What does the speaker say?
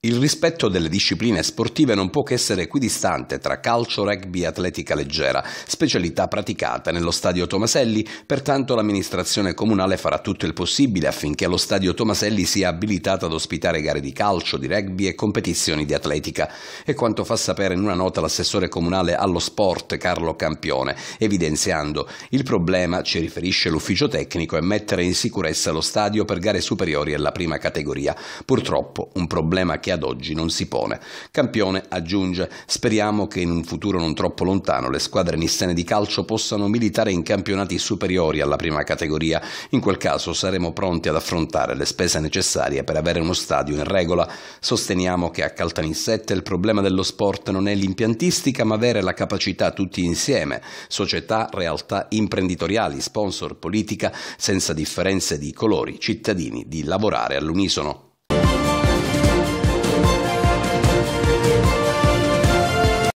Il rispetto delle discipline sportive non può che essere equidistante tra calcio, rugby e atletica leggera, specialità praticata nello stadio Tomaselli, pertanto l'amministrazione comunale farà tutto il possibile affinché lo stadio Tomaselli sia abilitato ad ospitare gare di calcio, di rugby e competizioni di atletica. E quanto fa sapere in una nota l'assessore comunale allo sport Carlo Campione, evidenziando il problema, ci riferisce l'ufficio tecnico, è mettere in sicurezza lo stadio per gare superiori alla prima categoria. Purtroppo un problema che che ad oggi non si pone. Campione aggiunge: Speriamo che in un futuro non troppo lontano le squadre nissene di calcio possano militare in campionati superiori alla prima categoria. In quel caso saremo pronti ad affrontare le spese necessarie per avere uno stadio in regola. Sosteniamo che a Caltanissette il problema dello sport non è l'impiantistica, ma avere la capacità tutti insieme, società, realtà imprenditoriali, sponsor, politica, senza differenze di colori, cittadini, di lavorare all'unisono.